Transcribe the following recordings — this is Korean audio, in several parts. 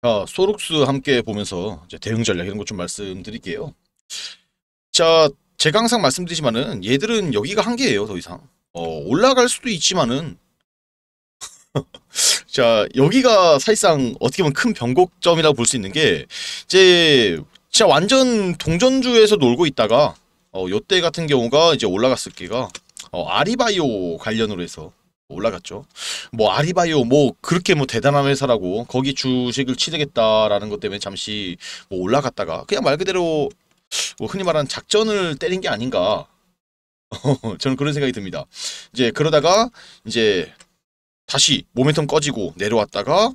자, 어, 소룩스 함께 보면서 대응 전략 이런 것 좀 말씀드릴게요. 자, 제가 항상 말씀드리지만은 얘들은 여기가 한계예요, 더 이상. 어, 올라갈 수도 있지만은 자, 여기가 사실상 어떻게 보면 큰 변곡점이라고 볼 수 있는 게 이제 진짜 완전 동전주에서 놀고 있다가 어, 요때 같은 경우가 이제 올라갔을 게가 어, 아리바이오 관련으로 해서 올라갔죠. 뭐 아리바이오 뭐 그렇게 뭐 대단한 회사라고 거기 주식을 취득했다라는 것 때문에 잠시 뭐 올라갔다가 그냥 말 그대로 뭐 흔히 말하는 작전을 때린 게 아닌가 저는 그런 생각이 듭니다. 이제 그러다가 이제 다시 모멘텀 꺼지고 내려왔다가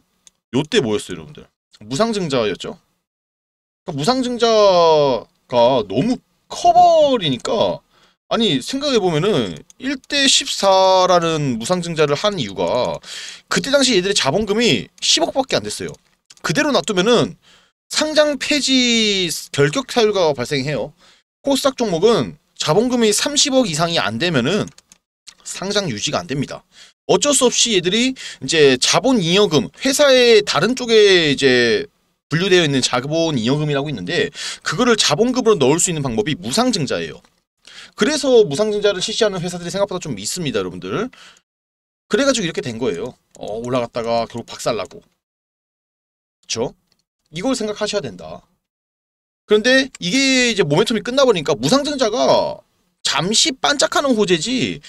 요 때 뭐였어요 여러분들 무상증자였죠. 그러니까 무상증자가 너무 커버리니까 아니 생각해보면은 1대 14라는 무상증자를 한 이유가 그때 당시 얘들의 자본금이 10억밖에 안 됐어요. 그대로 놔두면은 상장 폐지 결격 사유가 발생해요. 코스닥 종목은 자본금이 30억 이상이 안 되면은 상장 유지가 안 됩니다. 어쩔 수 없이 얘들이 이제 자본 잉여금 회사의 다른 쪽에 이제 분류되어 있는 자본 잉여금이라고 있는데 그거를 자본금으로 넣을 수 있는 방법이 무상증자예요. 그래서 무상증자를 실시하는 회사들이 생각보다 좀 있습니다, 여러분들. 그래가지고 이렇게 된 거예요. 어, 올라갔다가 결국 박살나고. 그쵸? 이걸 생각하셔야 된다. 그런데 이게 이제 모멘텀이 끝나버리니까 무상증자가 잠시 반짝하는 호재지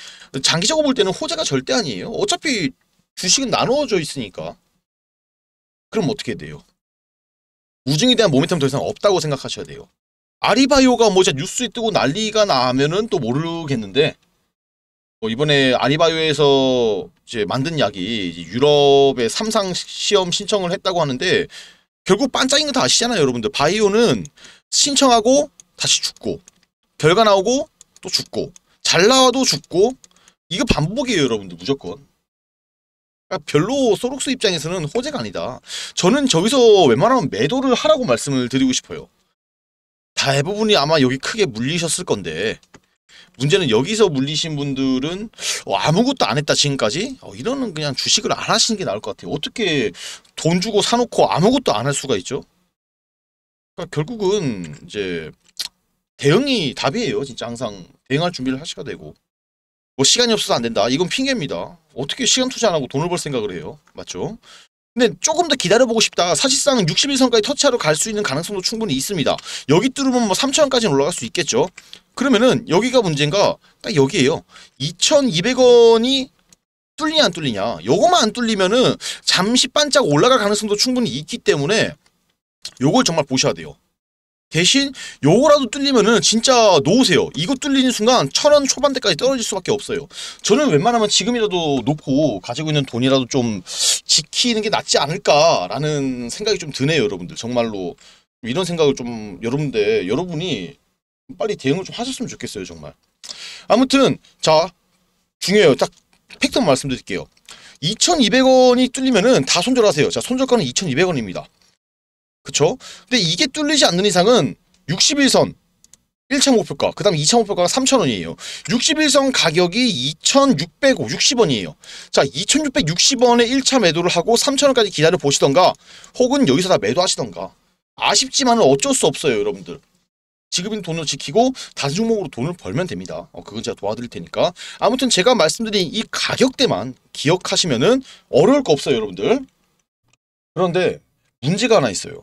장기적으로 볼 때는 호재가 절대 아니에요. 어차피 주식은 나누어져 있으니까. 그럼 어떻게 돼요? 우중에 대한 모멘텀 더 이상 없다고 생각하셔야 돼요. 아리바이오가 뭐 진짜 뉴스에 뜨고 난리가 나면은 또 모르겠는데 뭐 이번에 아리바이오에서 이제 만든 약이 이제 유럽의 삼상 시험 신청을 했다고 하는데 결국 반짝인 거 다 아시잖아요 여러분들 바이오는 신청하고 다시 죽고 결과 나오고 또 죽고 잘 나와도 죽고 이거 반복이에요 여러분들 무조건 그러니까 별로 소록스 입장에서는 호재가 아니다 저는 저기서 웬만하면 매도를 하라고 말씀을 드리고 싶어요 대부분이 아마 여기 크게 물리셨을 건데 문제는 여기서 물리신 분들은 어, 아무것도 안 했다 지금까지 어, 이러는 그냥 주식을 안 하시는 게 나을 것 같아요 어떻게 돈 주고 사놓고 아무것도 안 할 수가 있죠 그러니까 결국은 이제 대응이 답이에요 진짜 항상 대응할 준비를 하셔야 되고 뭐 시간이 없어서 안 된다 이건 핑계입니다 어떻게 시간 투자 안 하고 돈을 벌 생각을 해요 맞죠 근데 조금 더 기다려보고 싶다. 사실상 61선까지 터치하러 갈 수 있는 가능성도 충분히 있습니다. 여기 뚫으면 뭐 3천원까지는 올라갈 수 있겠죠. 그러면은 여기가 문제인가? 딱 여기에요. 2,200원이 뚫리냐 안 뚫리냐. 요거만 안 뚫리면은 잠시 반짝 올라갈 가능성도 충분히 있기 때문에 요걸 정말 보셔야 돼요. 대신 요거라도 뚫리면은 진짜 놓으세요. 이거 뚫리는 순간 천원 초반대까지 떨어질 수밖에 없어요. 저는 웬만하면 지금이라도 놓고 가지고 있는 돈이라도 좀 지키는 게 낫지 않을까라는 생각이 좀 드네요, 여러분들. 정말로 이런 생각을 좀 여러분들 여러분이 빨리 대응을 좀 하셨으면 좋겠어요, 정말. 아무튼 자 중요해요. 딱 팩트 말씀드릴게요. 2,200원이 뚫리면은 다 손절하세요. 자, 손절가는 2,200원입니다. 그쵸? 근데 이게 뚫리지 않는 이상은 61선 1차 목표가 그 다음 2차 목표가 3,000원이에요. 61선 가격이 2,660원이에요. 자 2,660원에 1차 매도를 하고 3,000원까지 기다려 보시던가 혹은 여기서 다 매도하시던가 아쉽지만 은 어쩔 수 없어요 여러분들. 지급인 돈을 지키고 다른 종목으로 돈을 벌면 됩니다. 어, 그건 제가 도와드릴 테니까. 아무튼 제가 말씀드린 이 가격대만 기억하시면 은 어려울 거 없어요 여러분들. 그런데 문제가 하나 있어요.